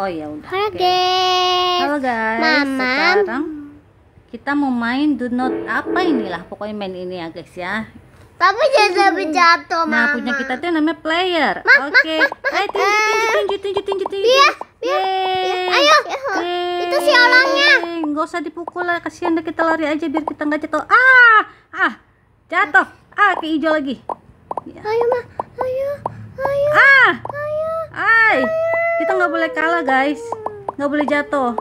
Oh ya udah. Halo okay. guys. Halo guys. Mama. Sekarang kita mau main do not apa inilah pokoknya main ini ya guys ya. Tapi jangan sampai jatuh, nah, Mama. Nah, punya kita tuh namanya player. Oke. Okay. Ayo eh. tunjuk tunjuk tunjuk tunjuk tunjuk. Iya. iya. iya ayo. Itu si orangnya. Gak usah dipukul lah, kasihan deh kita lari aja biar kita nggak jatuh. Ah! Ah! Jatuh. Ah, ke hijau lagi. Ya. Ayo, Ma. Ayo. Ayo. Ah! Ayo. Ayo kita nggak boleh kalah guys nggak boleh jatuh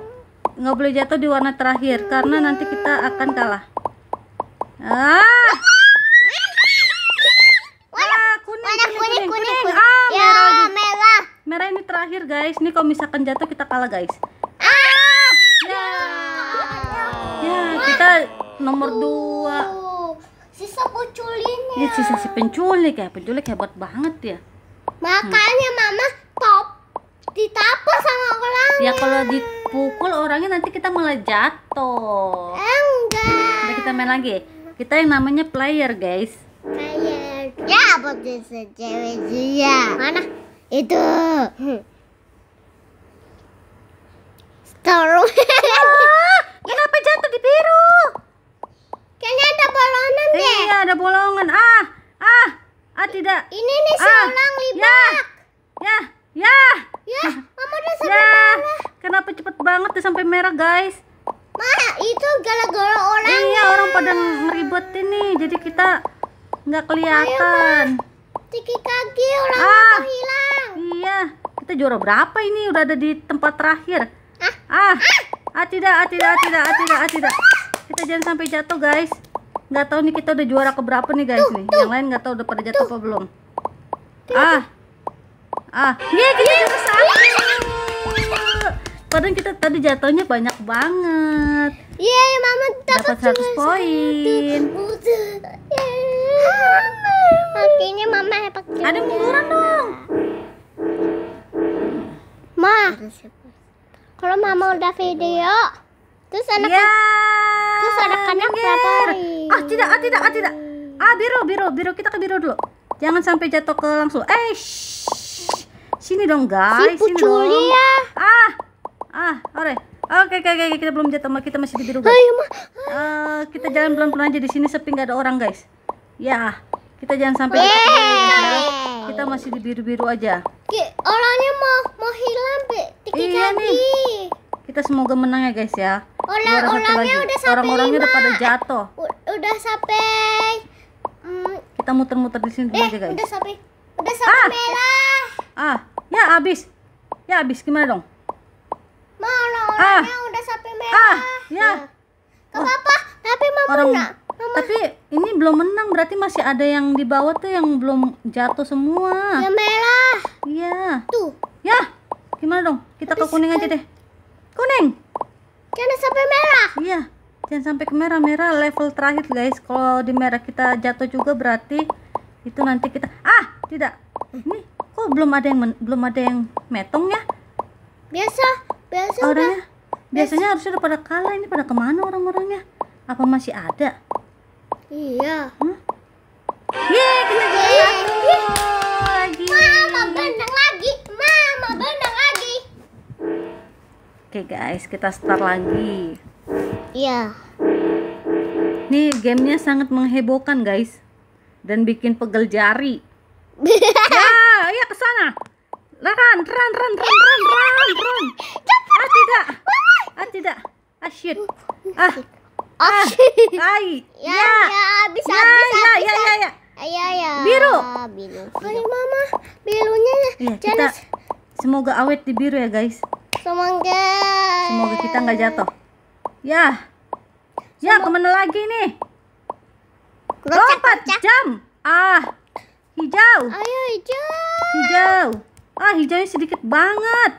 nggak boleh jatuh di warna terakhir karena nanti kita akan kalah ah warna ah, kuning, kuning, kuning, kuning. Ah, ya, merah, merah. Merah ini terakhir, guys. Ini kalau misalkan jatuh kita kalah, guys. Ah! Ya. Ya, ya kita nomor dua. Sisa penculiknya. ini sisa si penculik ya. Penculik hebat banget ya. Makanya hmm. Mama ya kalau dipukul orangnya nanti kita malah jatuh enggak Udah kita main lagi kita yang namanya player guys player ya apa cewek dia mana itu Taruh. kenapa jatuh di biru kayaknya ada bolongan deh iya ada bolongan ah ah ah tidak ini nih ah, seorang libak ya. Nah. tapi cepet banget tuh sampai merah guys Ma, itu gara-gara orang iya orang pada ngeribetin ini jadi kita nggak kelihatan Tiki kaki orang ah, hilang iya kita juara berapa ini udah ada di tempat terakhir ah. ah ah, ah tidak ah tidak ah tidak ah tidak ah tidak kita jangan sampai jatuh guys nggak tahu nih kita udah juara keberapa nih guys tuh, nih tuh. yang lain nggak tahu udah pada jatuh tuh. apa belum tuh, ah ah iya kita jatuh Padahal kita tadi jatuhnya banyak banget. Yeay, ya, Mama dapat 100 poin. Akhirnya iya. Mama hebat juga. Ada munduran dong. Ma. Kalau Mama udah video, terus iya. anak ya, terus anak anak berapa hari? Ah, tidak, ah, tidak, ah, tidak. Ah, biru, biru, biru kita ke biru dulu. Jangan sampai jatuh ke langsung. Eh, sini dong guys, si sini dong. Ya. Ah, Ah, oke, Oke, okay, oke, okay, kita belum jatuh, kita masih di biru, guys. Ayo, ma. Eh, kita jalan pelan-pelan aja di sini sepi nggak ada orang, guys. Ya, kita jangan sampai Wee. Ya. Kita masih di biru-biru aja. Orangnya mau mau hilang tiki iya, Nih. Kita semoga menang ya, guys ya. Orang orangnya udah sampai Orang-orangnya udah pada jatuh. udah sampai mm. Kita muter-muter di sini eh, aja, guys. Udah sampai udah sampai ah. Ah, ya habis. Ya habis gimana dong? ah. udah sampai merah. Ah, ya. ya. oh. apa-apa, tapi mama orang, Mama. Tapi ini belum menang, berarti masih ada yang di bawah tuh yang belum jatuh semua. Yang merah. Iya. Tuh. Ya. Gimana dong? Kita Habis ke kuning aja kan? deh. Kuning. Jangan sampai merah. Iya. Jangan sampai ke merah. Merah level terakhir, guys. Kalau di merah kita jatuh juga berarti itu nanti kita ah, tidak. Ini kok belum ada yang men... belum ada yang metong ya? Biasa biasanya orangnya biasanya, biasanya harusnya udah pada kalah ini pada kemana orang-orangnya apa masih ada iya hmm? Yeay, kita juara lagi mama benang lagi mama benang lagi oke okay, guys kita start lagi iya nih gamenya sangat menghebohkan guys dan bikin pegel jari ya ya kesana run run run run run run run ah tidak ah tidak ah shit ah ah ay ya ya bisa, ya, ya, ya ya ya, ya ya ya ya biru biru kali mama birunya ya, kita semoga awet di biru ya guys semoga semoga kita nggak jatuh ya ya kemana lagi nih lompat jam ah hijau ayo hijau hijau ah hijaunya sedikit banget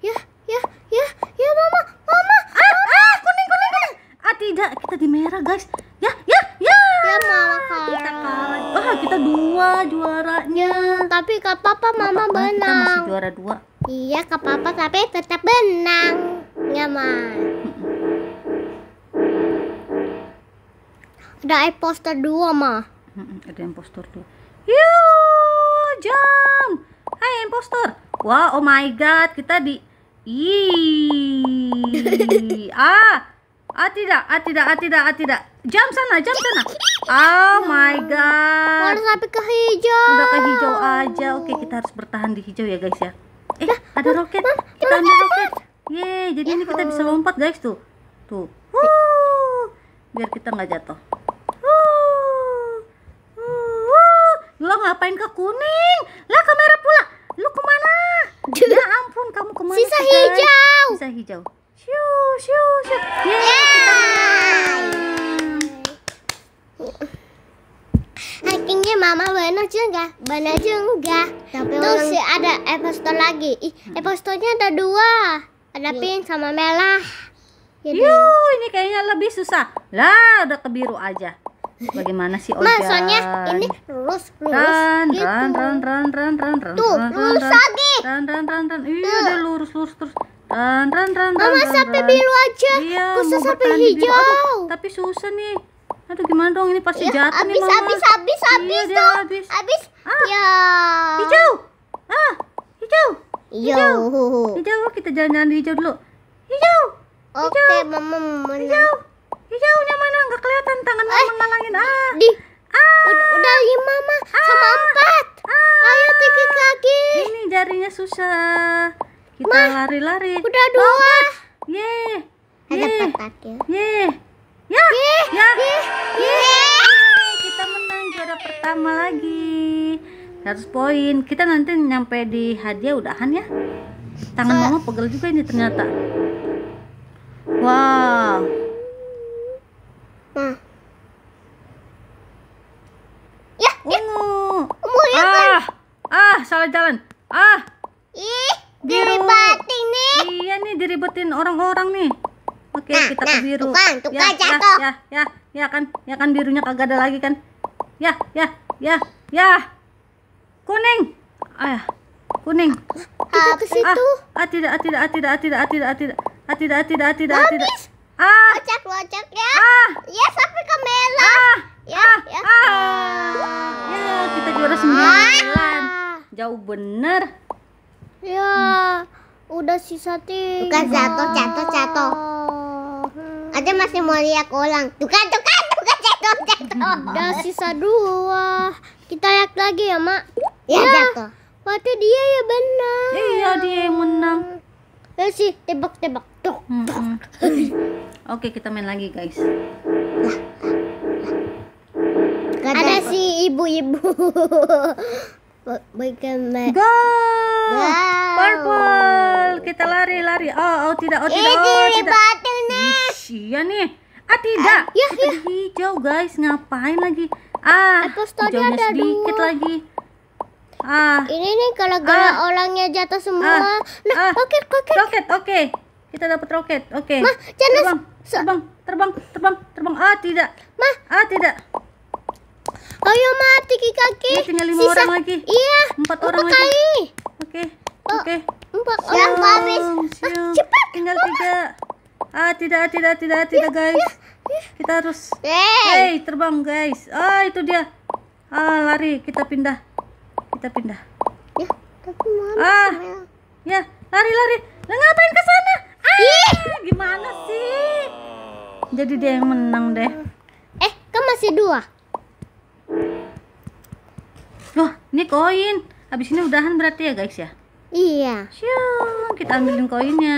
ya ya Ya, ya mama, mama. Ah, mama. ah, kuning, kuning, kuning. Ah, tidak, kita di merah, guys. Ya, ya, ya. Ya, mama kalah. Kita kalah. kita dua juaranya. Hmm, tapi kak papa mama Bapak, benang. Kita masih juara dua. Iya, kak papa tapi tetap benang. Ya, ma. Ada imposter dua, ma. Ada imposter dua. yuk jam. Hai, imposter. Wah, wow, oh my god, kita di Ih. Ah. Ah tidak, ah tidak, ah tidak, ah tidak. Jam sana, jam sana. Oh nah. my god. Harus sampai ke hijau. Udah ke hijau aja. Oke, kita harus bertahan di hijau ya guys ya. Eh, nah, ada nah, roket. Nah, kita ambil roket. Ye, jadi ini kita bisa ya lompat guys tuh. Tuh. Biar kita nggak jatuh. Lo ngapain ke kuning? Lah kamera pula. Lu kemana? Ya ampun, kamu kemana? Sisa sekarang? hijau. Sisa hijau. Shoo shoo shoo. Yay! yeah. Akhirnya mama benar juga, benar juga. Tapi Terus orang... ada Apple lagi. Ih, hmm. ada dua. Ada yeah. pink sama merah. Yuh, ini kayaknya lebih susah. Lah, udah kebiru aja. Bagaimana sih Ojan? soalnya ini lurus, lurus ran, gitu. Ran, ran, ran, ran, ran, ran. Tuh, ran, lurus ran, lagi. Ran, ran, ran, ran. Iya, udah lurus, lurus terus. Ran, ran, ran, ran. Mama sampai biru aja. Iya, Kusus sampai hijau. Aduh, tapi susah nih. Aduh gimana dong ini pasti ya, jatuh abis, nih mama. Abis abis abis iya, tuh. Abis. abis. Ah, ya. Hijau. Ah, hijau. Hijau. Hijau, hijau. kita jalan-jalan hijau dulu. Hijau. Oke, okay, mama. Hijau. Iya, udah mana? Nggak kelihatan tangan eh, mama Ah. Di. Ah. Udah, udah lima mah ah. sama empat. Ah. Ayo tikik lagi. Ini jarinya susah. Kita lari-lari. Udah dua. Lompat. Ye. Ada empat ya. Ye. Ya. Ye. Ya. Ye. Ye. Ye. Kita menang juara pertama lagi. 100 poin. Kita nanti nyampe di hadiah udahan ya. Tangan mama pegel juga ini ternyata. jalan-jalan. Ah. Ih, biru. diribatin nih. Iya nih diribetin orang-orang nih. Oke, nah, kita nah, ke biru. Tukang, tukang ya, Ya, ya, ya, ya kan, ya kan birunya kagak ada lagi kan. Ya, ya, ya, ya. Kuning. ayah ya, kuning. Habis ah, ah, itu. Situ. Ah, ah, tidak, ah, tidak, ah, tidak, ah, tidak, ah, tidak, ah, tidak. Ah, tidak, ah, tidak, ah, tidak, ah, tidak. Ah. Kocak, kocak ya. Ah. Ya, sampai ke merah. Ah. jauh bener. Ya, hmm. udah sisa tiga. Bukan satu, satu, satu. Hmm. Ada masih mau lihat ulang. tukar tukar tukar satu, satu. Udah sisa dua. Kita lihat lagi ya, Mak. Ya, ya jatuh. Waktu dia ya benar. Iya, dia yang menang. Ya sih, tebak-tebak. Tuk, hmm, tuk. Hmm. Oke, kita main lagi, guys. Ada si ibu-ibu we can make Go! Wow. Purple. Kita lari-lari. Oh, oh tidak, oh tidak, oh tidak. Ish, iya nih. Ah tidak. Uh, ya, ya. hijau guys. Ngapain lagi? Ah, hijaunya sedikit dua. lagi. Ah. Ini nih kalau gara ah. orangnya jatuh semua. Ah. Nah, ah. roket, roket. Roket, oke. Okay. Kita dapat roket. Oke. Okay. Mah, jangan terbang. Terbang, terbang, terbang, terbang. Ah, tidak. Mah, ah, tidak. Ayo mati kaki. Ya, tinggal lima Sisa. orang lagi. Iya. Empat orang kali. lagi. Oke. Oh, oke. Empat orang habis. Ah, Cepat. Tinggal Mama. tiga. Ah tidak tidak tidak ya, tidak ya, guys. Ya, kita harus. Hey. hey terbang guys. Ah itu dia. Ah lari kita pindah. Kita pindah. Ya tapi mana? Ah ya lari lari. Lah ngapain ke sana? Ah gimana sih? Jadi dia yang menang deh. Eh kan masih dua. Ini koin. Habis ini udahan berarti ya guys ya? Iya. Syung, kita ambilin koinnya.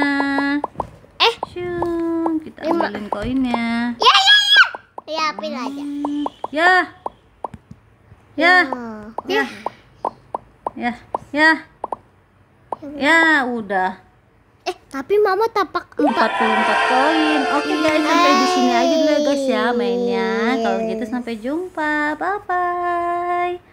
Eh. Syung, kita ambilin Lima. koinnya. Ya ya ya. Ya ambil aja. Ya. Ya. Oh. Ya. Ya. Ya. Ya, udah. Eh, tapi Mama tapak 44 koin. Oke okay, guys, sampai di sini aja dulu ya, guys ya mainnya. Kalau gitu sampai jumpa. Bye bye.